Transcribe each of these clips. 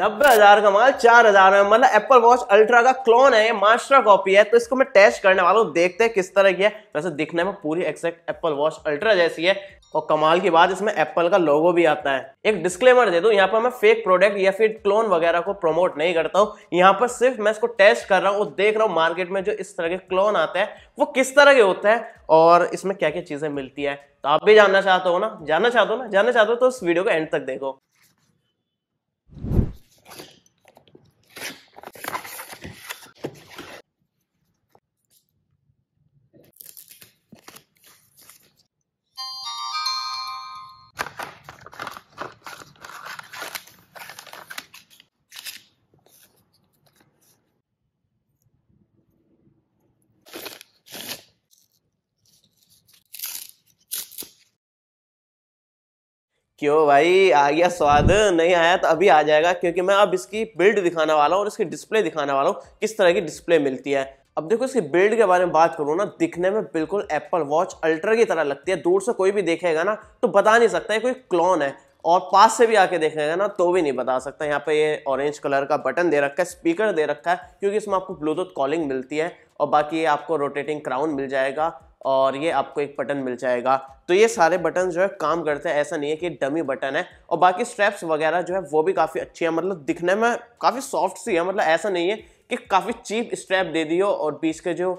नब्बे हजार का माल चार हजार में मतलब एप्पल वॉच अल्ट्रा का क्लोन है मास्टर कॉपी है तो इसको मैं टेस्ट करने वाला हूँ देखते हैं किस तरह की है वैसे दिखने में पूरी एक्सेक्ट एप्पल वॉच अल्ट्रा जैसी है और कमाल की बात इसमें एप्पल का लोगो भी आता है एक डिस्क्लेमर दे दू यहाँ पर मैं फेक प्रोडक्ट या फिर क्लोन वगैरह को प्रमोट नहीं करता हूँ यहाँ पर सिर्फ मैं इसको टेस्ट कर रहा हूँ और देख रहा हूँ मार्केट में जो इस तरह के क्लोन आते हैं वो किस तरह के होते हैं और इसमें क्या क्या चीज़ें मिलती है तो आप भी जानना चाहते हो ना जानना चाहते हो ना जानना चाहते हो तो इस वीडियो को एंड तक देखो क्यों भाई आ गया स्वाद नहीं आया तो अभी आ जाएगा क्योंकि मैं अब इसकी बिल्ड दिखाने वाला हूँ और इसकी डिस्प्ले दिखाने वाला हूँ किस तरह की डिस्प्ले मिलती है अब देखो इसकी बिल्ड के बारे में बात करूँ ना दिखने में बिल्कुल एप्पल वॉच अल्ट्रा की तरह लगती है दूर से कोई भी देखेगा ना तो बता नहीं सकता है कोई क्लोन है और पास से भी आके देखेगा ना तो भी नहीं बता सकता यहाँ पे ये ऑरेंज कलर का बटन दे रखा है स्पीकर दे रखा है क्योंकि इसमें आपको ब्लूटूथ कॉलिंग मिलती है और बाकी ये आपको रोटेटिंग क्राउन मिल जाएगा और ये आपको एक बटन मिल जाएगा तो ये सारे बटन जो है काम करते हैं ऐसा नहीं है कि डमी बटन है और बाकी स्ट्रैप्स वगैरह जो है वो भी काफ़ी अच्छी है मतलब दिखने में काफ़ी सॉफ्ट सी है मतलब ऐसा नहीं है कि काफ़ी चीप स्ट्रैप दे दियो हो और बीच के जो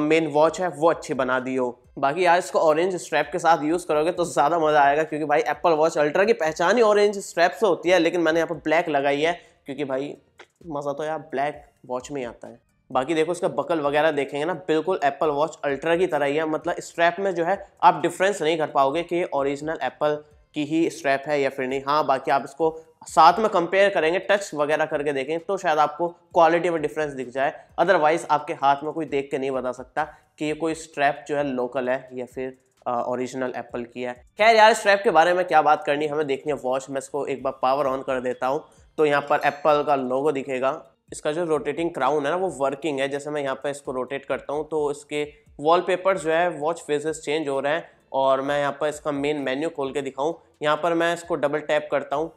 मेन वॉच है वो अच्छी बना दियो बाकी यार इसको ऑरेंज स्ट्रैप के साथ यूज़ करोगे तो ज़्यादा मज़ा आएगा क्योंकि भाई एप्पल वॉच अल्ट्रा की पहचान ही ऑरेंज स्ट्रैप से होती है लेकिन मैंने यहाँ पर ब्लैक लगाई है क्योंकि भाई मज़ा तो यार ब्लैक वॉच में ही आता है बाकी देखो इसका बकल वगैरह देखेंगे ना बिल्कुल एप्पल वॉच अल्ट्रा की तरह ही है मतलब स्ट्रैप में जो है आप डिफरेंस नहीं कर पाओगे कि ओरिजिनल एप्पल की ही स्ट्रैप है या फिर नहीं हाँ बाकी आप इसको साथ में कंपेयर करेंगे टच वगैरह करके देखेंगे तो शायद आपको क्वालिटी में डिफरेंस दिख जाए अदरवाइज आपके हाथ में कोई देख के नहीं बता सकता कि ये कोई स्ट्रैप जो है लोकल है या फिर ओरिजिनल एप्पल की है खैर यार स्ट्रैप के बारे में क्या बात करनी हमें देखनी है वॉच मैं इसको एक बार पावर ऑन कर देता हूँ तो यहाँ पर एप्पल का लोगो दिखेगा इसका जो रोटेटिंग क्राउन है ना वो वर्किंग है जैसे मैं यहाँ पर इसको रोटेट करता हूँ तो इसके वॉलपेपर जो है वॉच फेजेस चेंज हो रहे हैं और मैं यहाँ पर इसका मेन मेन्यू खोल के दिखाऊँ यहाँ पर मैं इसको डबल टैप करता हूँ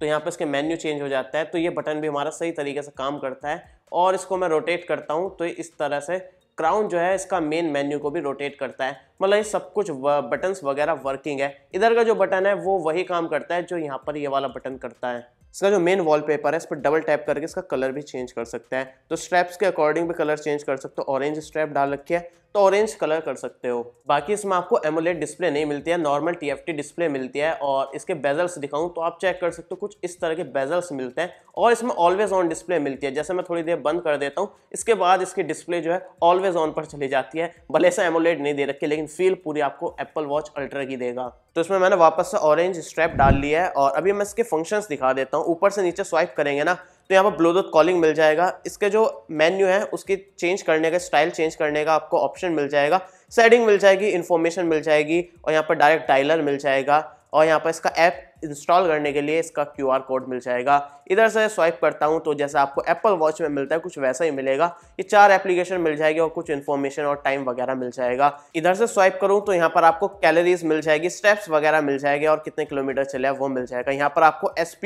तो यहाँ पर इसके मेन्यू चेंज हो जाता है तो ये बटन भी हमारा सही तरीके से काम करता है और इसको मैं रोटेट करता हूँ तो इस तरह से क्राउन जो है इसका मेन मेन्यू को भी रोटेट करता है मतलब ये सब कुछ बटन्स वगैरह वर्किंग है इधर का जो बटन है वो वही काम करता है जो यहाँ पर ये वाला बटन करता है इसका जो मेन वॉलपेपर है इस पर डबल टैप करके इसका कलर भी चेंज कर सकते हैं तो स्ट्रैप्स के अकॉर्डिंग भी कलर चेंज कर सकते हो ऑरेंज स्ट्रैप डाल रखी है तो ऑरेंज कलर कर सकते हो बाकी इसमें आपको एमोलेट डिस्प्ले नहीं मिलती है नॉर्मल टी डिस्प्ले मिलती है और इसके बेजल्स दिखाऊं तो आप चेक कर सकते हो कुछ इस तरह के बेजल्स मिलते हैं और इसमें ऑलवेज ऑन डिस्प्ले मिलती है जैसे मैं थोड़ी देर बंद कर देता हूँ इसके बाद इसकी डिस्प्ले जो है ऑलवेज ऑन पर चली जाती है भले से एमोलेट नहीं दे रखी लेकिन फील पूरी आपको एप्पल वॉच अल्ट्रा की देगा तो इसमें मैंने वापस से ऑरेंज स्ट्रैप डाल लिया है और अभी मैं इसके फंक्शंस दिखा देता हूँ ऊपर से नीचे स्वाइप करेंगे ना तो यहाँ पर ब्लूटूथ कॉलिंग मिल जाएगा इसके जो मेन्यू है उसकी चेंज करने का स्टाइल चेंज करने का आपको ऑप्शन मिल जाएगा सेटिंग मिल जाएगी इन्फॉर्मेशन मिल जाएगी और यहाँ पर डायरेक्ट डायलर मिल जाएगा और यहाँ पर इसका ऐप इंस्टॉल करने के लिए इसका क्यू कोड मिल जाएगा इधर से स्वाइप करता हूँ तो जैसा आपको एप्पल वॉच में मिलता है कुछ वैसा ही मिलेगा ये चार एप्लीकेशन मिल जाएगी और कुछ इन्फॉर्मेशन और टाइम वगैरह मिल जाएगा इधर से स्वाइप करूँ तो यहाँ पर आपको कैलरीज मिल जाएगी स्टेप्स वगैरह मिल जाएगी और कितने किलोमीटर चले वो मिल जाएगा यहाँ पर आपको एस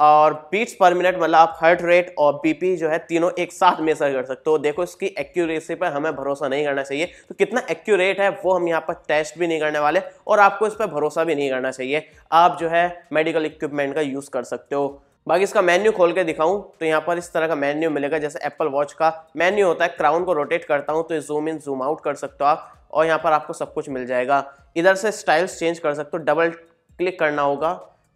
और बीट्स पर मिनट मतलब आप हार्ट रेट और बीपी जो है तीनों एक साथ मेजर कर सकते हो देखो इसकी एक्यूरेसी पर हमें भरोसा नहीं करना चाहिए तो कितना एक्यूरेट है वो हम यहाँ पर टेस्ट भी नहीं करने वाले और आपको इस पर भरोसा भी नहीं करना चाहिए आप जो है मेडिकल इक्विपमेंट का यूज़ कर सकते हो बाकी इसका मेन्यू खोल के दिखाऊं तो यहाँ पर इस तरह का मेन्यू मिलेगा जैसे एप्पल वॉच का मेन्यू होता है क्राउन को रोटेट करता हूँ तो जूम इन जूम आउट कर सकते हो आप और यहाँ पर आपको सब कुछ मिल जाएगा इधर से स्टाइल्स चेंज कर सकते हो डबल क्लिक करना होगा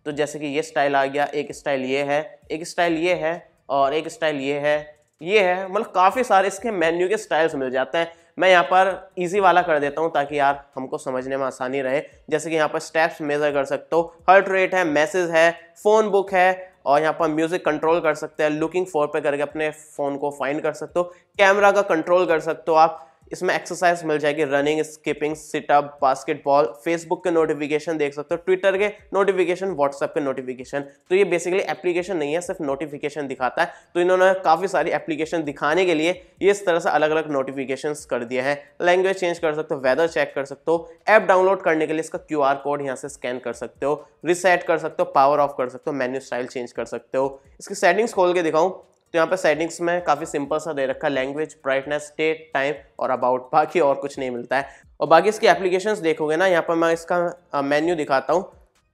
तो जैसे कि ये स्टाइल आ गया एक स्टाइल ये है एक स्टाइल ये है और एक स्टाइल ये है ये है मतलब काफ़ी सारे इसके मेन्यू के स्टाइल्स मिल जाते हैं मैं यहाँ पर इजी वाला कर देता हूँ ताकि यार हमको समझने में आसानी रहे जैसे कि यहाँ पर स्टेप्स मेज़र कर सकते हो हर्ट रेट है मैसेज है फ़ोन बुक है और यहाँ पर म्यूज़िक कंट्रोल कर सकते हैं लुकिंग फोर पे करके अपने फ़ोन को फाइंड कर सकते हो कैमरा का कंट्रोल कर सकते हो आप इसमें एक्सरसाइज मिल जाएगी running skipping sit up basketball Facebook के नोटिफिकेशन देख सकते हो ट्विटर के नोटिफिकेशन व्हाट्सएप के नोटिफिकेशन तो ये बेसिकली एप्लीकेशन नहीं है सिर्फ नोटिफिकेशन दिखाता है तो इन्होंने काफ़ी सारी एप्लीकेशन दिखाने के लिए ये इस तरह से अलग अलग नोटिफिकेशन कर दिए हैं लैंग्वेज चेंज कर सकते हो वेदर चेक कर सकते हो ऐप डाउनलोड करने के लिए इसका क्यू कोड यहाँ से स्कैन कर सकते हो रिसेट कर सकते हो पावर ऑफ कर सकते हो मेन्यू स्टाइल चेंज कर सकते हो इसकी सेटिंग्स खोल के दिखाऊँ तो यहाँ पर सेटिंग्स में काफ़ी सिंपल सा दे रखा है लैंग्वेज ब्राइटनेस डेट टाइम और अबाउट बाकी और कुछ नहीं मिलता है और बाकी इसकी एप्लीकेशंस देखोगे ना यहाँ पर मैं इसका मेन्यू दिखाता हूँ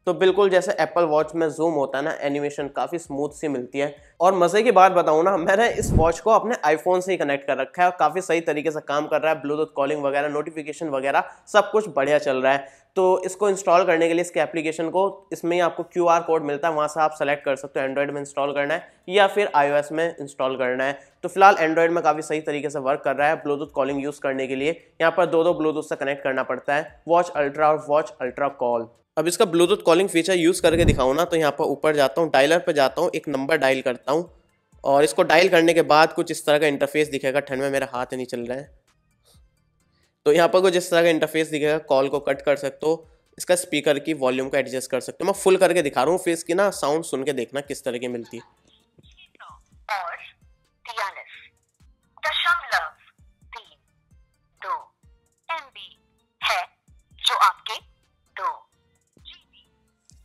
तो बिल्कुल जैसे एप्पल वॉच में जूम होता है ना एनिमेशन काफ़ी स्मूथ सी मिलती है और मज़े की बात बताऊँ ना मैंने इस वॉच को अपने आईफोन से ही कनेक्ट कर रखा है और काफ़ी सही तरीके से काम कर रहा है ब्लूटूथ कॉलिंग वगैरह नोटिफिकेशन वगैरह सब कुछ बढ़िया चल रहा है तो इसको इंस्टॉल करने के लिए इसके एप्लीकेशन को इसमें ही आपको क्यू कोड मिलता है वहाँ से आप सेलेक्ट कर सकते हो एंड्रॉयड में इंस्टॉल करना है या फिर आई में इंस्टॉल करना है तो फिलहाल एंड्रॉयड में काफ़ी सही तरीके से वर्क कर रहा है ब्लूटूथ कॉलिंग यूज़ करने के लिए यहाँ पर दो दो ब्लूटूथ से कनेक्ट करना पड़ता है वॉच अल्ट्रा और वॉच अल्ट्रा कॉल अब इसका ब्लूटूथ कॉलिंग फीचर यूज़ करके दिखाऊँ ना तो यहाँ पर ऊपर जाता हूँ डायलर पर जाता हूँ एक नंबर डायल करता हूँ और इसको डायल करने के बाद कुछ इस तरह का इंटरफेस दिखेगा ठंड में मेरा हाथ नहीं चल रहा है तो यहाँ पर कुछ इस तरह का इंटरफेस दिखेगा कॉल को कट कर सकते हो इसका स्पीकर की वॉल्यूम को एडजस्ट कर सकते हो मैं फुल करके दिखा रहा हूँ फिर इसकी ना साउंड सुन के देखना किस तरह की मिलती है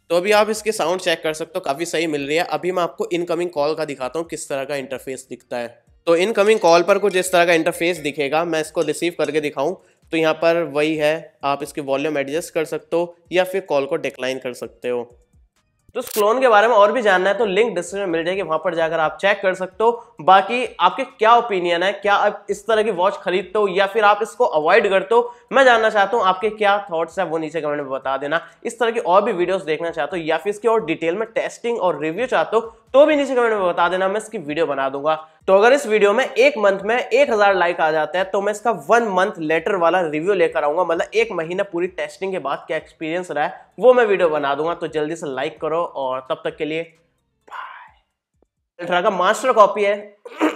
तो अभी आप इसके साउंड चेक कर सकते हो काफ़ी सही मिल रही है अभी मैं आपको इनकमिंग कॉल का दिखाता हूँ किस तरह का इंटरफेस दिखता है तो इनकमिंग कॉल पर कुछ इस तरह का इंटरफेस दिखेगा मैं इसको रिसीव करके दिखाऊँ तो यहाँ पर वही है आप इसकी वॉल्यूम एडजस्ट कर सकते हो या फिर कॉल को डिक्लाइन कर सकते हो तो इस क्लोन के बारे में और भी जानना है तो लिंक डिस्क्रिप्शन में मिल जाएगी वहां पर जाकर आप चेक कर सकते हो बाकी आपके क्या ओपिनियन है क्या आप इस तरह की वॉच खरीदते हो या फिर आप इसको अवॉइड करते हो मैं जानना चाहता हूँ आपके क्या थॉट्स है वो नीचे कमेंट में बता देना इस तरह की और भी वीडियोस देखना चाहते हो या फिर इसकी और डिटेल में टेस्टिंग और रिव्यू चाहते हो तो भी नीचे कमेंट में बता देना मैं इसकी वीडियो बना दूंगा तो अगर इस वीडियो में एक मंथ में एक हजार लाइक आ जाता है तो मैं इसका वन मंथ लेटर वाला रिव्यू लेकर आऊंगा मतलब एक महीना पूरी टेस्टिंग के बाद क्या एक्सपीरियंस रहा है वो मैं वीडियो बना दूंगा तो जल्दी से लाइक करो करो और तब तक के लिए बाय अल्ट्रा का मास्टर कॉपी है